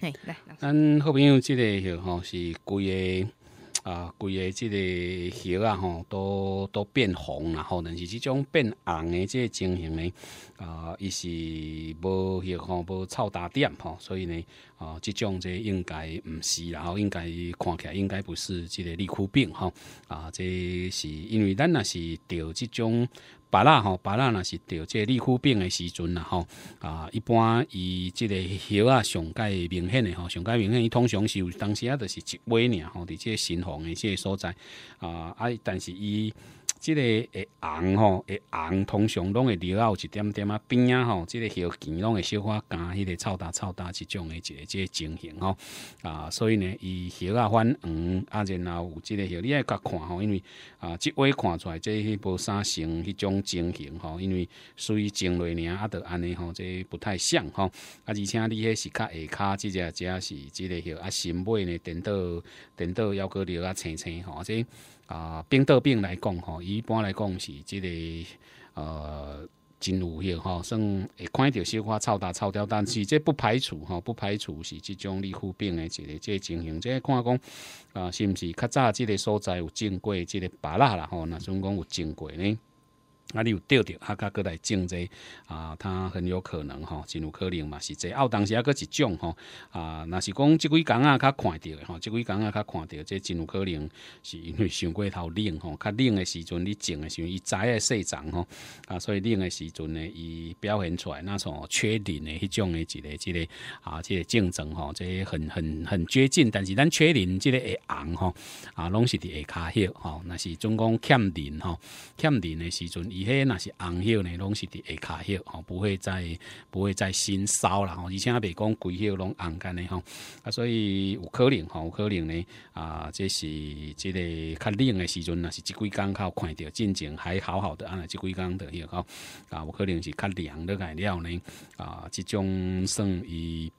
嗯，来，咱好朋友，即个吼是规个啊，规个即个叶啊，吼都都变红然后但是即种变红诶，即个情形咧，啊，伊是无血吼无臭大点吼，所以呢。哦，这种这应该唔是，然后应该看起来应该不是这个利库病哈。啊，这是因为咱那是钓这种巴拉哈，巴拉那是钓这利库病的时阵啦哈。啊，一般以这个叶啊上盖明显的哈，上盖明显，伊通常是有当时啊就是一尾年吼，伫这个新红的这个所在啊。啊，但是伊。即个会红吼，会红通常拢会留到一点点啊边啊吼，即个叶尖拢会小花干，迄个臭大臭大即种诶一个即个情形吼啊，所以呢，伊叶啊泛黄啊，然后有即个叶你爱甲看吼，因为啊即位看出来即迄无山成迄种情形吼，因为属于种类呢啊，着安尼吼，即不太像吼啊，而且你迄是较下骹即只只是即个叶啊，新买呢颠倒颠倒，要过绿啊青青吼即。啊，冰岛病来讲吼，一般来讲是即个呃真有迄吼，算会看着小可臭大臭焦，但是这不排除吼，不排除是即种皮肤病的一个即个情形。这看讲啊，是毋是较早即个所在有经过即个拔拉啦，吼，若算讲有经过呢？啊，你有钓着啊，较过来种这啊，他很有可能吼，真有可能嘛，是这有当时啊佫一种吼啊，若是讲即几工啊，较看着的吼，即几工啊，较看着这真有可能是因为上过头冷吼，较冷的时阵你种的时，伊栽的细长吼啊，所以冷的时阵呢，伊表现出来那种缺磷的迄种的一个一个啊，即竞争吼，即很很很接近，但是咱缺磷即个会红吼啊，拢是伫下骹迄吼，若是总讲欠磷吼，欠磷的时阵伊。迄且若是红叶呢，拢是伫下迄叶吼，不会再不会再新烧啦吼，而且袂讲规叶拢红干的吼，啊，所以有可能吼，有可能呢啊，这是即个较冷的时阵若是即几较有看着真正还好好的啊，即几工的个吼，啊，有可能是较凉的来了呢啊，即种算伊。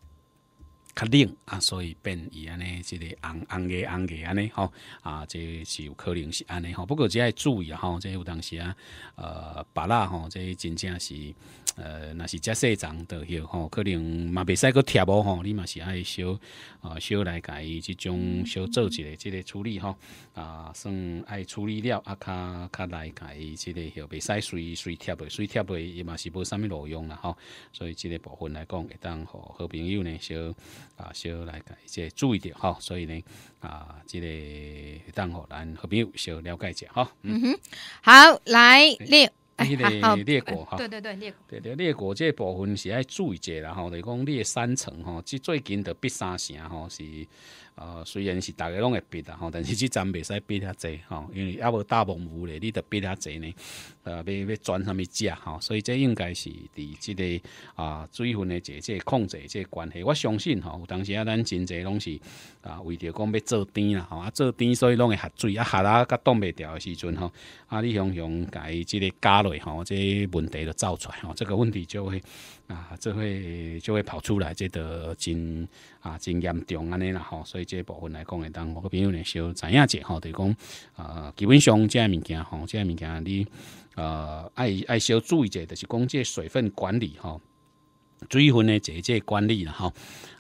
较冷啊，所以变伊安尼，即个红红个红个安尼吼啊，这是有可能是安尼吼，不过只要注意吼，即有当时啊，呃，白蜡吼，即真正是。呃，若是遮细长的，吼，可能嘛，袂使个贴无吼，你嘛是爱小啊，小来家伊即种小做一个即个处理，吼。啊，算爱处理了，啊，较较来家伊即个，吼，袂使随随贴，随贴袂，伊嘛是无啥物路用啦，吼。所以即个部分来讲，会当互好朋友呢，小啊，小来己即注意着吼。所以呢，啊，即个会当互咱好朋友小了解一下，吼。嗯哼，好，来六。哈，对对对，列国，对对列国，这部分是要注意一下啦。吼，就讲列三层吼，即最近的必三城吼是。啊，虽然是逐个拢会逼啊，吼，但是即阵袂使逼遐济吼，因为抑无大蒙户咧，你得逼遐济呢，呃，要要转啥物价吼，所以这应该是伫即个啊水分的即这控制即关系。我相信吼，有当时啊，咱真侪拢是啊，为着讲要做甜啦，吼，啊，做甜所以拢会合水啊，合啊，甲冻袂掉的时阵吼，啊，你雄甲伊即个加落吼，即问题就走出来吼，这个问题就会啊，这会就会跑出来，即个真啊真严重安尼啦吼，所以。对这部分来讲，会当我个朋友咧，小知影者吼，就是讲，呃，基本上这些物件，吼，这些物件你，呃，爱爱小注意，者，就是讲这水分管理，吼。水分的这这管理了哈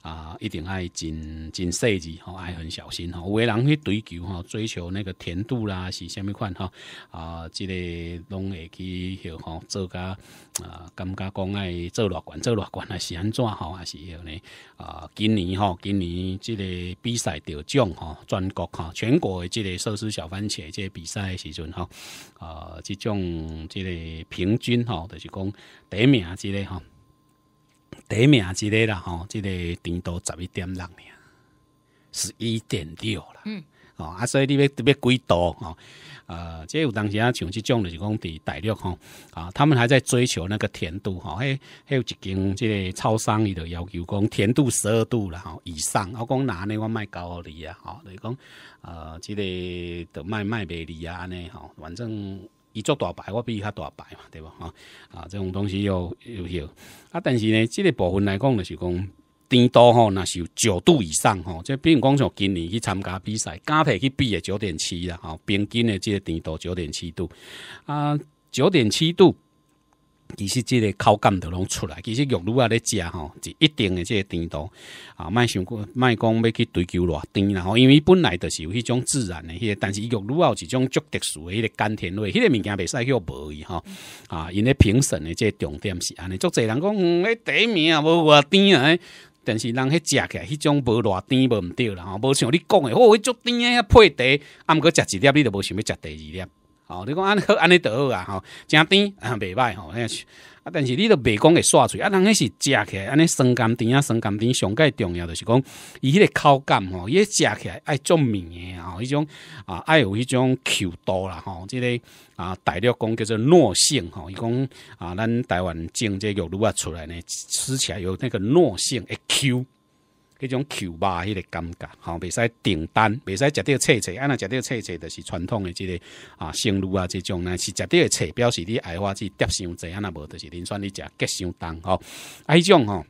啊，一定爱尽尽细致吼，爱很小心吼。有诶人去追求吼，追求那个甜度啦，是虾米款哈啊？这个拢会去吼做加啊，感觉讲爱做乐观，做乐观啊？是安怎吼？还是有呢啊？今年哈，今年这个比赛得奖哈，全国哈，全国的这个寿司小番茄这比赛的时阵哈啊，这种这个平均哈，就是讲第一名之类哈。第一名之类啦，吼，即个甜度十一点六，十一点六啦。嗯，哦，啊，所以你要特别度吼、哦，呃，这有当时啊，像即种著是讲伫大陆，吼，啊，他们还在追求那个甜度，吼，还迄有一间即个超商伊著要求讲甜度十二度啦吼，以上，我讲安尼我卖高丽啊，吼，就是讲，呃，即个都卖卖卖丽啊，安尼吼，反正。伊做大牌，我比伊较大牌嘛，对无吼啊，这种东西要要要啊！但是呢，这个部分来讲，就是讲甜度吼，若是有九度以上吼，这比如讲像今年去参加比赛，家庭去比的九点七啦吼，平均的这个甜度九点七度啊，九点七度。其实即个口感都拢出来，其实玉女啊咧食吼，就一定的即个甜度啊，莫想过莫讲要去追求偌甜啦，吼，因为本来就是有迄种自然的，迄、个，但是玉露啊一种足特殊的迄个甘甜味，迄个物件袂使去无去吼啊，因咧评审的即个重点是安尼，足济人讲嗯，迄第一名啊无偌甜啊，但是人迄食起来迄种无偌甜无毋对啦，吼，无像你讲的，哦，迄足甜啊，配茶，暗过食一粒，你都无想要食第二粒。哦，你讲安尼好，安尼得好啊！吼，甜啊，袂歹吼。啊，但是你都袂讲会煞嘴啊，人迄是食起来安尼酸甘甜啊，酸甘甜上个重要就是讲伊迄个口感吼，伊食起来爱做面诶吼，迄种啊爱有迄种 Q 度啦吼，即个啊大陆讲叫做糯性吼，伊讲啊咱台湾种这个肉啊出来呢，吃起来有那个糯性，Q 诶。迄种 Q 吧，迄个感觉，吼，袂使订单，袂使食到册册，啊，若食到册册，就是传统的即个啊，生乳啊，即种呢，是食到册，表示你爱花即叠相济，啊，若无就是磷酸你食结相重吼，啊，迄种吼。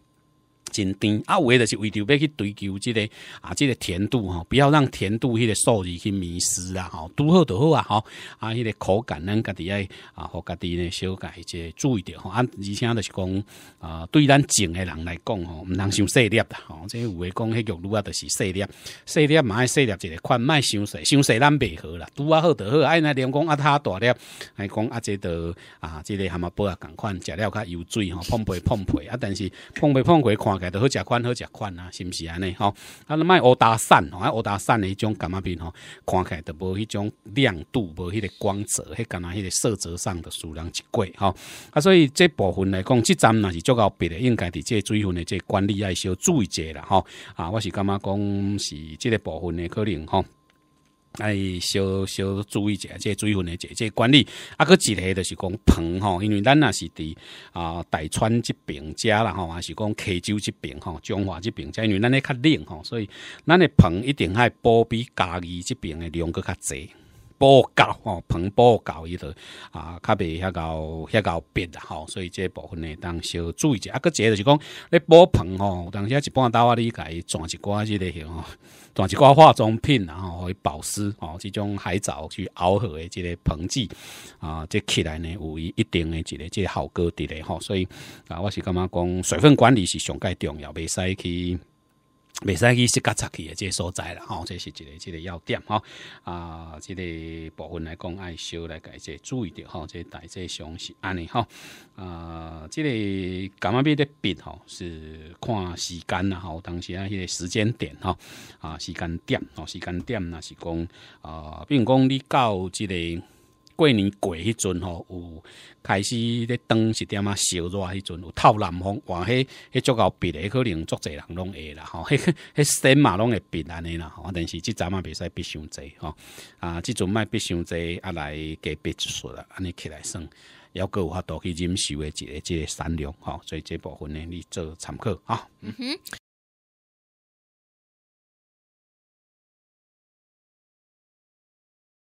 真甜啊，有诶就是为着要去追求即个啊，即个甜度吼，不要让甜度迄个数字去迷失啊！吼，拄好就好啊！吼啊，迄个口感咱家己爱啊，互家己呢小改一下，注意着吼。啊，而且就是讲啊，对咱种诶人来讲吼，毋通伤细粒啦！吼，即有诶讲迄肉露啊，就是细粒，细粒嘛爱细粒一个，款，卖伤细，伤细咱袂好啦，拄啊好就好。哎，那连讲啊，他大粒，哎，讲啊，这个啊，即个还嘛不啊，同款食了较油嘴吼，碰皮碰皮啊，但是碰皮碰皮看。家都好食款，好食款啊，是不是安尼吼，啊你卖乌打散，啊，乌打散的迄种感冒病吼，看起来都无迄种亮度，无迄个光泽，迄个那迄个色泽上的数量一过吼，啊所以这部分来讲，即站若是足够别的，应该伫这水分的这管理要稍注意者啦，吼啊我是感觉讲是这个部分的可能吼。哎，小小注意者，这水分的，这这管理，啊，佫一个就是讲棚吼，因为咱若是伫啊大川这边，遮啦吼，还是讲溪州这边吼，中华这边，因为咱咧较冷吼，所以咱的棚一定爱保比家己这边的量佫较侪，高吼，棚补高伊头啊，较袂遐高遐高变啦吼，所以这部分呢，当小注意者，啊，佮一个就是讲你补棚吼，当时一半到啊，你己转一挂这吼，转一寡化妆品啦。保湿哦，这种海藻去熬合的这个膨剂啊，这起来呢，有一定的这个这效果伫的哈，所以啊，我是感觉讲水分管理是上概重要，袂使去。未使去细较早去诶，即个所在啦，吼，即是一个即个要点，吼啊，即个部分来讲爱修来改即注意着，吼，即代志上是安尼，吼啊，即个感冒病的病，吼是看时间啦，吼，当时啊迄个时间点，吼啊时间点，吼时间点若是讲啊，比如讲你到即个。过年过迄阵吼，有开始咧灯是点啊烧热迄阵有透南风，哇嘿，迄足够别嘞，可能足济人拢会啦吼，迄身嘛拢会别安尼啦，吼，但是即阵嘛袂使必伤济吼啊，即阵卖必伤济啊来加别一算啦，安尼起来算，犹阁有法度去忍受诶，一个即个善良吼，所以这部分呢，你做参考嗯哼。